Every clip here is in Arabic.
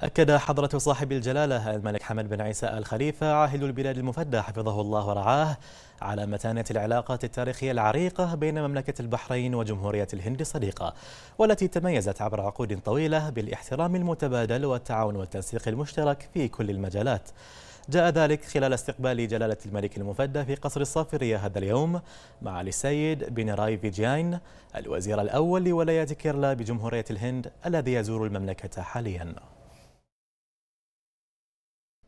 أكد حضرة صاحب الجلالة الملك حمد بن عيسى الخليفة عاهل البلاد المفدى حفظه الله ورعاه على متانة العلاقات التاريخية العريقة بين مملكة البحرين وجمهورية الهند الصديقة والتي تميزت عبر عقود طويلة بالاحترام المتبادل والتعاون والتنسيق المشترك في كل المجالات جاء ذلك خلال استقبال جلالة الملك المفدى في قصر الصافرية هذا اليوم مع السيد بنراي فيجاين الوزير الأول لولاية كيرلا بجمهورية الهند الذي يزور المملكة حالياً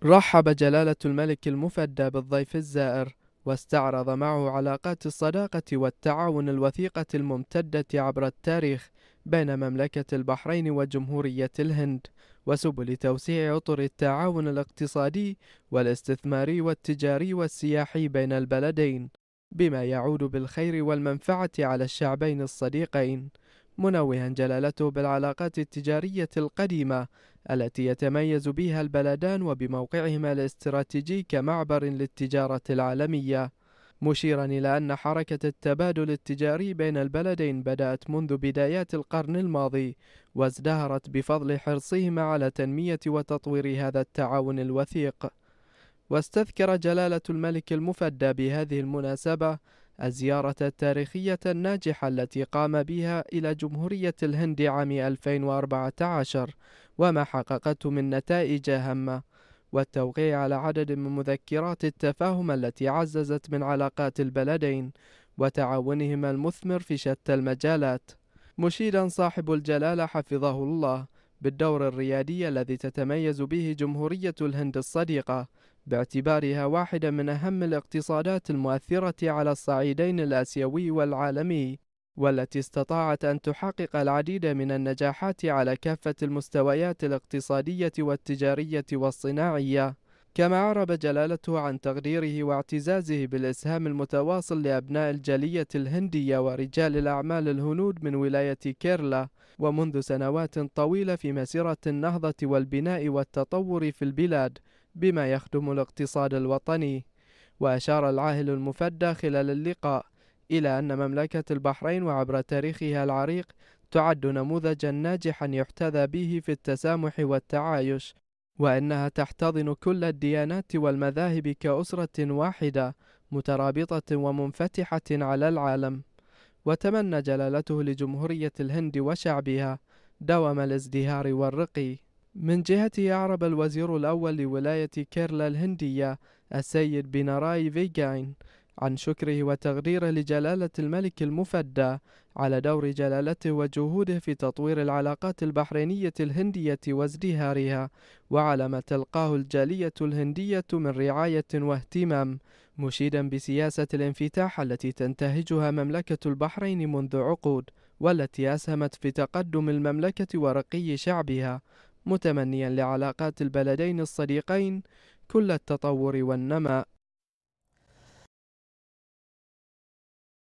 رحب جلالة الملك المفدى بالضيف الزائر واستعرض معه علاقات الصداقة والتعاون الوثيقة الممتدة عبر التاريخ بين مملكة البحرين وجمهورية الهند وسبل توسيع أطر التعاون الاقتصادي والاستثماري والتجاري والسياحي بين البلدين بما يعود بالخير والمنفعة على الشعبين الصديقين منوها جلالته بالعلاقات التجارية القديمة التي يتميز بها البلدان وبموقعهما الاستراتيجي كمعبر للتجارة العالمية مشيرا إلى أن حركة التبادل التجاري بين البلدين بدأت منذ بدايات القرن الماضي وازدهرت بفضل حرصهما على تنمية وتطوير هذا التعاون الوثيق واستذكر جلالة الملك المفدى بهذه المناسبة الزيارة التاريخية الناجحة التي قام بها إلى جمهورية الهند عام 2014 وما حققته من نتائج هامة والتوقيع على عدد من مذكرات التفاهم التي عززت من علاقات البلدين وتعاونهما المثمر في شتى المجالات مشيدا صاحب الجلالة حفظه الله بالدور الريادي الذي تتميز به جمهورية الهند الصديقة باعتبارها واحدة من أهم الاقتصادات المؤثرة على الصعيدين الآسيوي والعالمي والتي استطاعت أن تحقق العديد من النجاحات على كافة المستويات الاقتصادية والتجارية والصناعية، كما أعرب جلالته عن تقديره واعتزازه بالإسهام المتواصل لأبناء الجالية الهندية ورجال الأعمال الهنود من ولاية كيرلا، ومنذ سنوات طويلة في مسيرة النهضة والبناء والتطور في البلاد، بما يخدم الاقتصاد الوطني. وأشار العاهل المفدى خلال اللقاء إلى أن مملكة البحرين وعبر تاريخها العريق تعد نموذجا ناجحا يحتذى به في التسامح والتعايش وانها تحتضن كل الديانات والمذاهب كاسره واحده مترابطه ومنفتحه على العالم وتمنى جلالته لجمهوريه الهند وشعبها دوام الازدهار والرقي من جهته أعرب الوزير الأول لولاية كيرلا الهندية السيد بناراي فيجاين عن شكره وتقديره لجلالة الملك المفدى على دور جلالته وجهوده في تطوير العلاقات البحرينية الهندية وازدهارها، وعلى ما تلقاه الجالية الهندية من رعاية واهتمام، مشيدا بسياسة الانفتاح التي تنتهجها مملكة البحرين منذ عقود، والتي أسهمت في تقدم المملكة ورقي شعبها، متمنيا لعلاقات البلدين الصديقين كل التطور والنماء.